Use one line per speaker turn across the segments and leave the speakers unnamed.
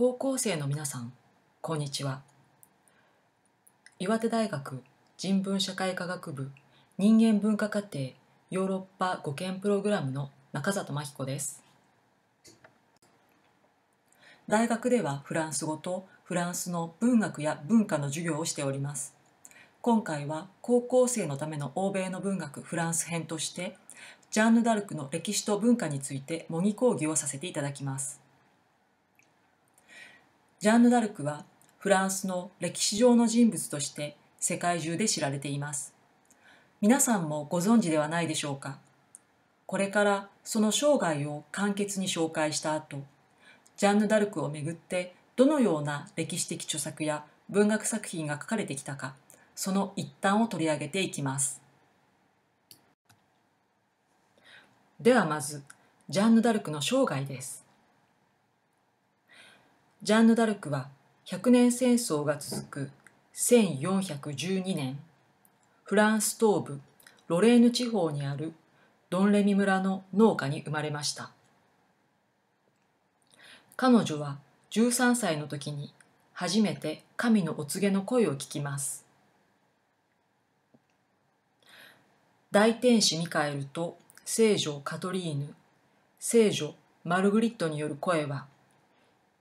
高校生の皆さん、こんにちは。岩手大学人文社会科学部人間文化課程ヨーロッパ語研プログラムの中里真彦です。大学ではフランス語とフランスの文学や文化の授業をしております。今回は高校生のための欧米の文学フランス編としてジャンヌ・ダルクの歴史と文化について模擬講義をさせていただきます。ジャンヌ・ダルクはフランスの歴史上の人物として世界中で知られています。皆さんもご存知ではないでしょうか。これからその生涯を簡潔に紹介した後、ジャンヌ・ダルクをめぐってどのような歴史的著作や文学作品が書かれてきたか、その一端を取り上げていきます。ではまず、ジャンヌ・ダルクの生涯です。ジャンヌ・ダルクは100年戦争が続く1412年、フランス東部ロレーヌ地方にあるドンレミ村の農家に生まれました。彼女は13歳の時に初めて神のお告げの声を聞きます。大天使ミカエルと聖女カトリーヌ、聖女マルグリットによる声は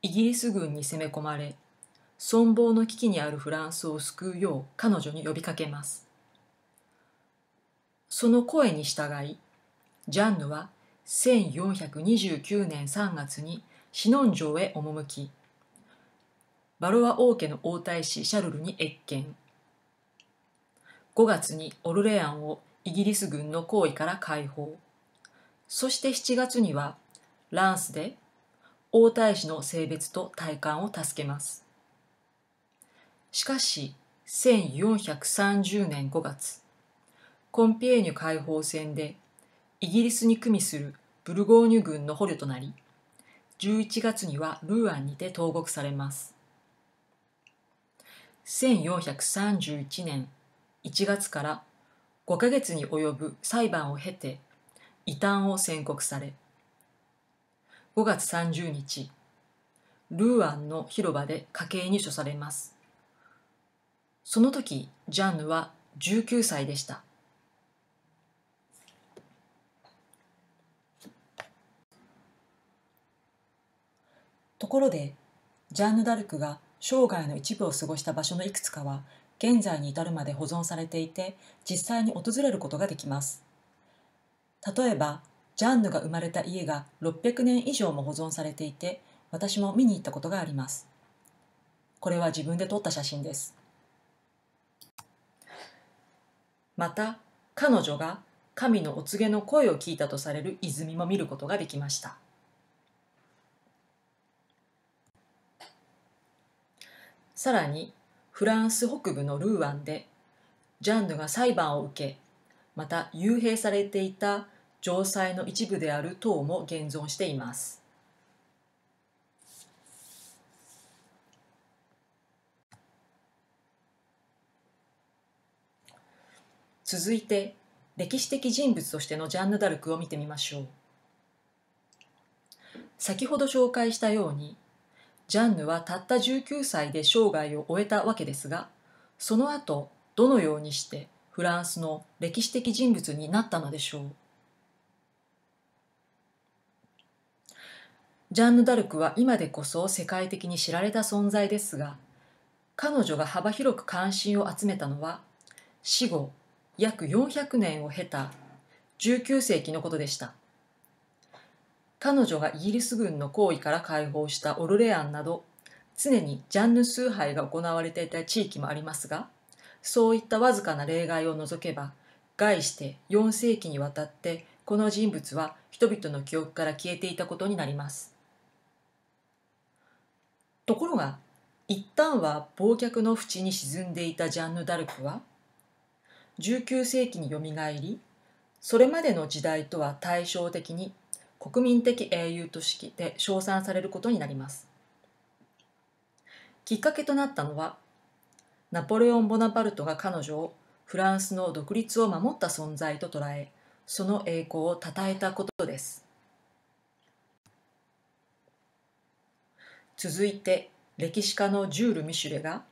イギリス軍に攻め込まれ存亡の危機にあるフランスを救うよう彼女に呼びかけますその声に従いジャンヌは1429年3月にシノン城へ赴きバロワ王家の王太子シャルルに謁見5月にオルレアンをイギリス軍の行為から解放そして7月にはランスで王太子の性別と体感を助けます。しかし、1430年5月、コンピエーニュ解放戦でイギリスに組みするブルゴーニュ軍の捕虜となり、11月にはルーアンにて投獄されます。1431年1月から5ヶ月に及ぶ裁判を経て、異端を宣告され、5月30日、ルーアンの広場で家計に処されます。その時、ジャンヌは19歳でした。ところで、ジャンヌ・ダルクが生涯の一部を過ごした場所のいくつかは、現在に至るまで保存されていて、実際に訪れることができます。例えば、ジャンヌが生まれた家が600年以上も保存されていて、私も見に行ったことがあります。これは自分で撮った写真です。また、彼女が神のお告げの声を聞いたとされる泉も見ることができました。さらに、フランス北部のルーアンで、ジャンヌが裁判を受け、また幽閉されていた城塞の一部である塔も現存しています。続いて歴史的人物としてのジャンヌ・ダルクを見てみましょう先ほど紹介したようにジャンヌはたった19歳で生涯を終えたわけですがその後どのようにしてフランスの歴史的人物になったのでしょうジャンヌ・ダルクは今でこそ世界的に知られた存在ですが、彼女が幅広く関心を集めたのは、死後約400年を経た19世紀のことでした。彼女がイギリス軍の行為から解放したオルレアンなど、常にジャンヌ崇拝が行われていた地域もありますが、そういったわずかな例外を除けば、概して4世紀にわたってこの人物は人々の記憶から消えていたことになります。ところが一旦は忘却の淵に沈んでいたジャンヌ・ダルクは19世紀によみがえりそれまでの時代とは対照的に国民的英雄として称賛されることになりますきっかけとなったのはナポレオン・ボナパルトが彼女をフランスの独立を守った存在と捉えその栄光を称えたことです続いて歴史家のジュール・ミシュレが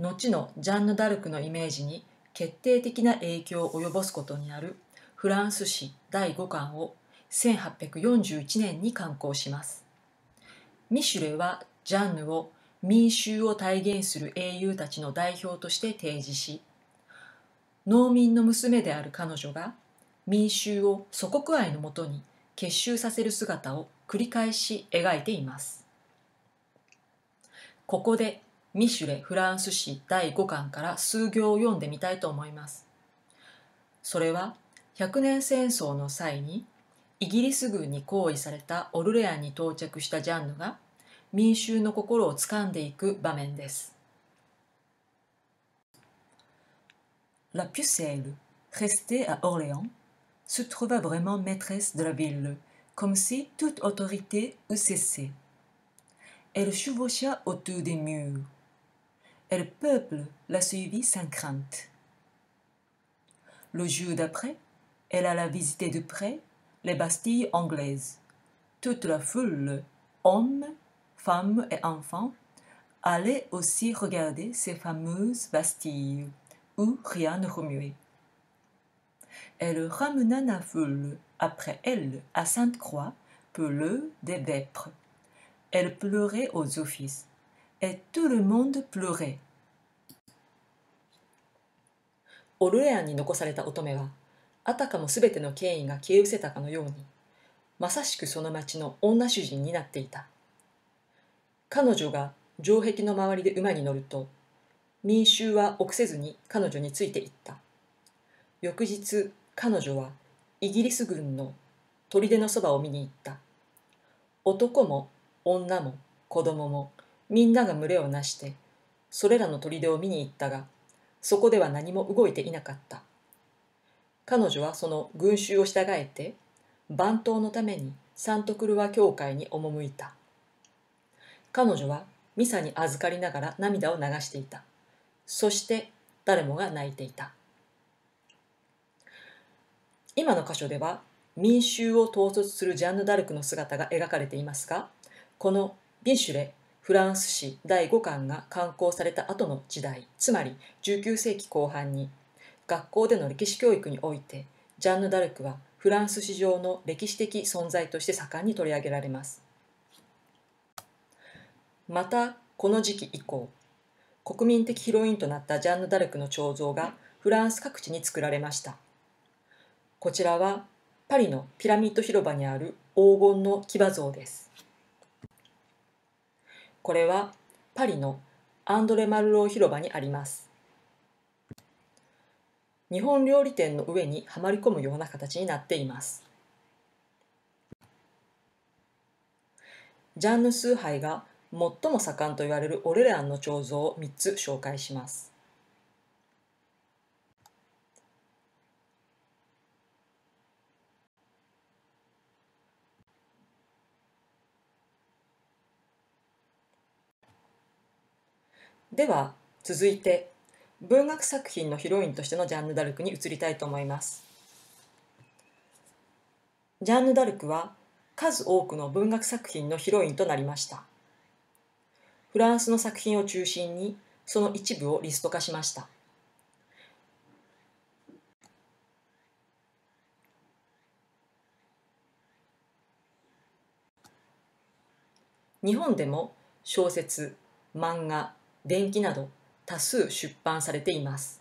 後のジャンヌ・ダルクのイメージに決定的な影響を及ぼすことになるフランス史第5巻を1841年に刊行します。ミシュレはジャンヌを民衆を体現する英雄たちの代表として提示し農民の娘である彼女が民衆を祖国愛のもとに結集させる姿を繰り返し描いています。ここでミシュレフランス史第5巻から数行を読んでみたいと思います。それは100年戦争の際にイギリス軍に行為されたオルレアンに到着したジャンヌが民衆の心をつかんでいく場面です。La pucelle, restée à Orléans, se trouva vraiment maîtresse de la ville, comme si toute autorité eût cessé. Elle chevaucha autour des murs. Elle peuple la suivit sans crainte. Le jour d'après, elle alla visiter de près les Bastilles anglaises. Toute la foule, hommes, femmes et enfants, allait aussi regarder ces fameuses Bastilles où rien ne remuait. Elle ramena la foule après elle à Sainte-Croix pour le des vêpres. Elle pleurait aux offices. Et tout le monde pleurait. オルレアンに残された乙女は、あたかもすべての権威が消え失せたかのように、まさしくその町の女主人になっていた。彼女が城壁の周りで馬に乗ると、民衆は臆せずに彼女についていった。翌日、彼女はイギリス軍の砦のそばを見に行った。男も女も子供もみんなが群れをなしてそれらの砦を見に行ったがそこでは何も動いていなかった彼女はその群衆を従えて番頭のためにサントクルワ教会に赴いた彼女はミサに預かりながら涙を流していたそして誰もが泣いていた今の箇所では民衆を統率するジャンヌ・ダルクの姿が描かれていますがこのビンシュレフランス史第5巻が刊行された後の時代つまり19世紀後半に学校での歴史教育においてジャンヌ・ダルクはフランス史上の歴史的存在として盛んに取り上げられますまたこの時期以降国民的ヒロインとなったジャンヌ・ダルクの彫像がフランス各地に作られましたこちらはパリのピラミッド広場にある黄金の騎馬像ですこれはパリのアンドレ・マルロー広場にあります。日本料理店の上にはまり込むような形になっています。ジャンヌ・崇拝が最も盛んと言われるオレランの彫像を3つ紹介します。では続いて文学作品のヒロインとしてのジャンヌ・ダルクに移りたいと思います。ジャンヌ・ダルクは数多くの文学作品のヒロインとなりました。フランスの作品を中心にその一部をリスト化しました。日本でも小説、漫画、伝記など多数出版されています。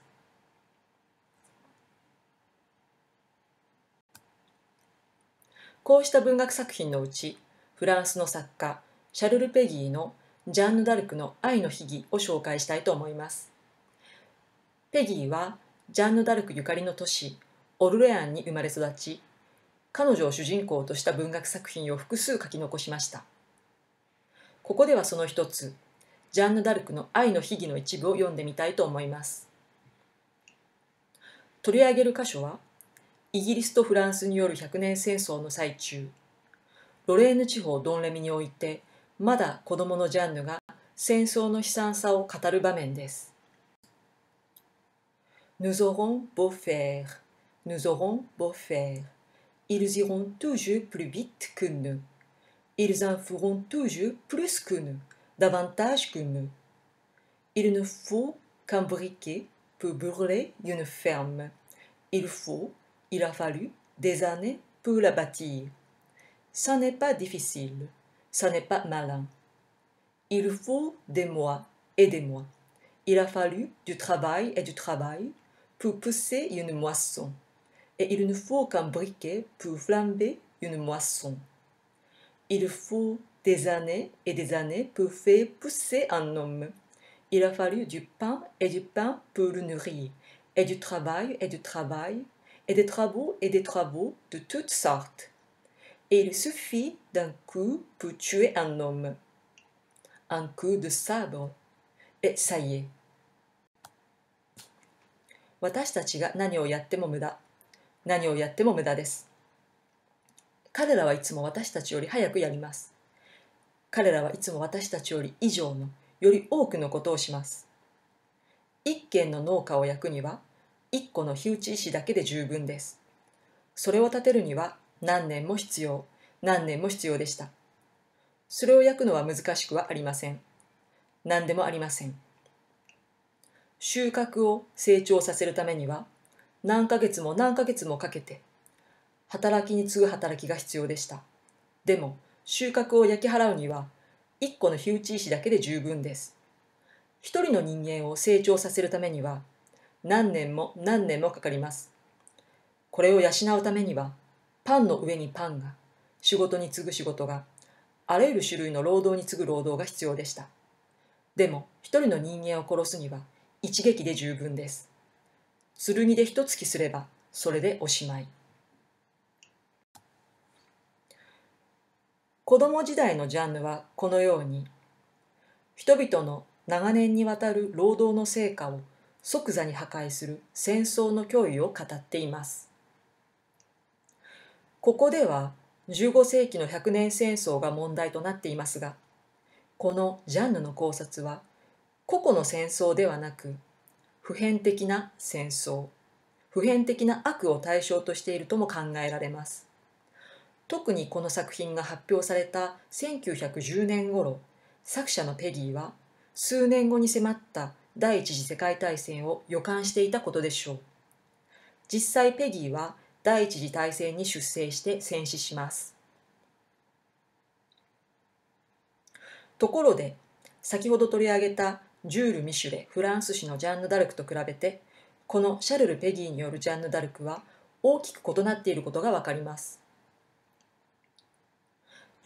こうした文学作品のうち、フランスの作家、シャルル・ペギーのジャンヌ・ダルクの愛の秘儀を紹介したいと思います。ペギーはジャンヌ・ダルクゆかりの都市、オルレアンに生まれ育ち、彼女を主人公とした文学作品を複数書き残しました。ここではその一つ、ジャンヌ・ダルクの「愛の秘義」の一部を読んでみたいと思います。取り上げる箇所はイギリスとフランスによる百年戦争の最中ロレーヌ地方ドンレミにおいてまだ子供のジャンヌが戦争の悲惨さを語る場面です。Nous aurons beau faire, nous aurons beau faire, ils iront toujours plus vite que nous, ils en feront toujours plus que nous, davantage que Il ne faut qu'un briquet pour brûler une ferme. Il faut, il a fallu des années pour la bâtir. Ça n'est pas difficile, ça n'est pas malin. Il faut des mois et des mois. Il a fallu du travail et du travail pour pousser une moisson. Et il ne faut qu'un briquet pour flamber une moisson. Il faut des années et des années pour faire pousser un homme. Il a fallu du pain et du pain pour le nourrir, et du travail et du travail, et des travaux et des travaux de toutes sortes. Et il suffit d'un coup pour tuer un homme. Un coup de sabre. Et ça y est. 彼らはいつも私たちより以上のより多くのことをします一軒の農家を焼くには一個の火打ち石だけで十分ですそれを建てるには何年も必要何年も必要でしたそれを焼くのは難しくはありません何でもありません収穫を成長させるためには何ヶ月も何ヶ月もかけて働きに次ぐ働きが必要でしたでも収穫を焼き払うには1個の火打ち石だけで十分です。一人の人間を成長させるためには何年も何年もかかります。これを養うためにはパンの上にパンが仕事に次ぐ仕事があらゆる種類の労働に次ぐ労働が必要でした。でも一人の人間を殺すには一撃で十分です。剣で一突きすればそれでおしまい。子供時代のジャンルはこのように人々の長年にわたる労働の成果を即座に破壊する戦争の脅威を語っていますここでは15世紀の100年戦争が問題となっていますがこのジャンルの考察は個々の戦争ではなく普遍的な戦争普遍的な悪を対象としているとも考えられます特にこの作品が発表された1910年頃作者のペギーは数年後に迫った第一次世界大戦を予感していたことでしょう実際ペギーは第一次大戦に出征して戦死しますところで先ほど取り上げたジュール・ミシュレフランス誌のジャンヌ・ダルクと比べてこのシャルル・ペギーによるジャンヌ・ダルクは大きく異なっていることがわかります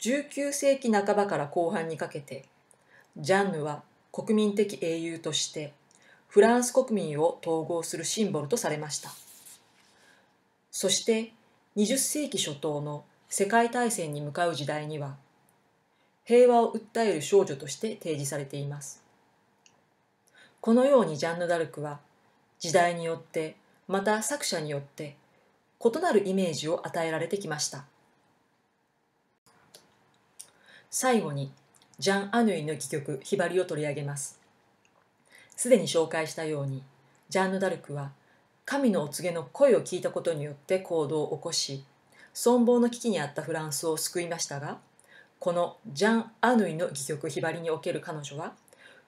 19世紀半ばから後半にかけてジャンヌは国民的英雄としてフランス国民を統合するシンボルとされましたそして20世紀初頭の世界大戦に向かう時代には平和を訴える少女として提示されていますこのようにジャンヌ・ダルクは時代によってまた作者によって異なるイメージを与えられてきました最後にジャン・アヌイの戯曲「ひばり」を取り上げます。すでに紹介したようにジャンヌ・ダルクは神のお告げの声を聞いたことによって行動を起こし存亡の危機にあったフランスを救いましたがこのジャン・アヌイの戯曲「ひばり」における彼女は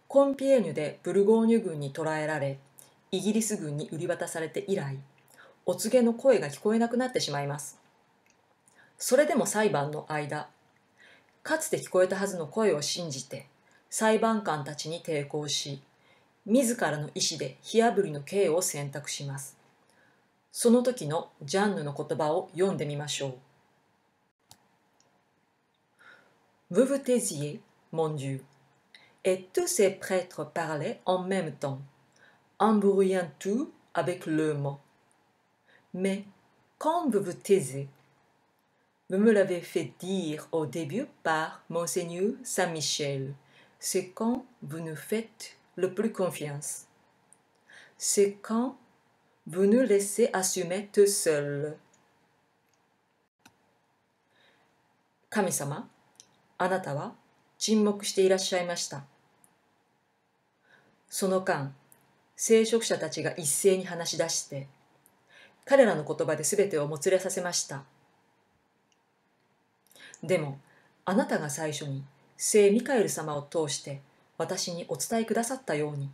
コンピエーヌでブルゴーニュ軍に捕らえられイギリス軍に売り渡されて以来お告げの声が聞こえなくなってしまいます。それでも裁判の間かつて聞こえたはずの声を信じて裁判官たちに抵抗し自らの意思で火あぶりの刑を選択しますその時のジャンヌの言葉を読んでみましょう Vous vous taisiez, mon Dieu, et tous ces prêtres parlaient en même temps, embrouillant tout avec le mot. Mais quand vous vous taisez, me l'avait fait dire au début par Monseigneur Saint-Michel. C'est quand vous nous faites le plus confiance. C'est quand vous nous laissez assumer tout seul. 神様、あなたは沈黙していらっしゃいました。その間、聖職者たちが一斉に話し出して、彼らの言葉で全てをもつれさせました。でも、あなたが最初に聖ミカエル様を通して私にお伝えくださったように、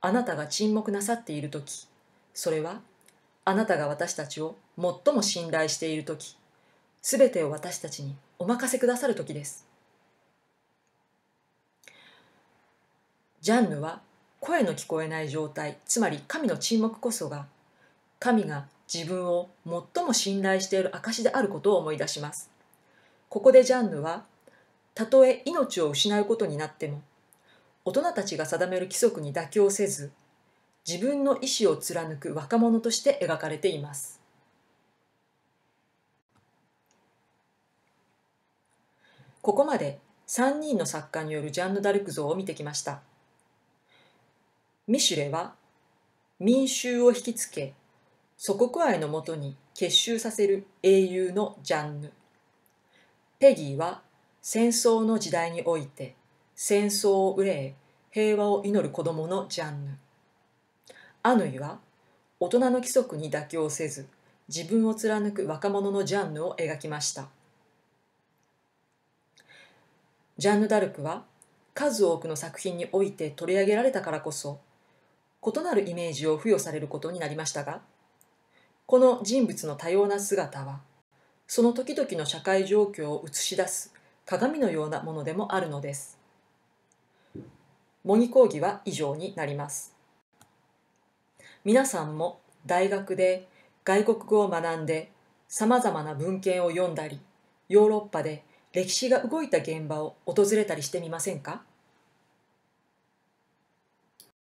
あなたが沈黙なさっている時、それはあなたが私たちを最も信頼している時、すべてを私たちにお任せくださる時です。ジャンヌは声の聞こえない状態、つまり神の沈黙こそが、神が自分を最も信頼している証であることを思い出します。ここでジャンヌはたとえ命を失うことになっても大人たちが定める規則に妥協せず自分の意志を貫く若者として描かれていますここまで3人の作家によるジャンヌ・ダルク像を見てきましたミシュレは民衆を引きつけ祖国愛のもとに結集させる英雄のジャンヌペギーは戦争の時代において戦争を憂え平和を祈る子供のジャンヌ。アヌイは大人の規則に妥協せず自分を貫く若者のジャンヌを描きました。ジャンヌ・ダルクは数多くの作品において取り上げられたからこそ異なるイメージを付与されることになりましたがこの人物の多様な姿はその時々の社会状況を映し出す鏡のようなものでもあるのです。模擬講義は以上になります。皆さんも大学で外国語を学んで様々な文献を読んだりヨーロッパで歴史が動いた現場を訪れたりしてみませんか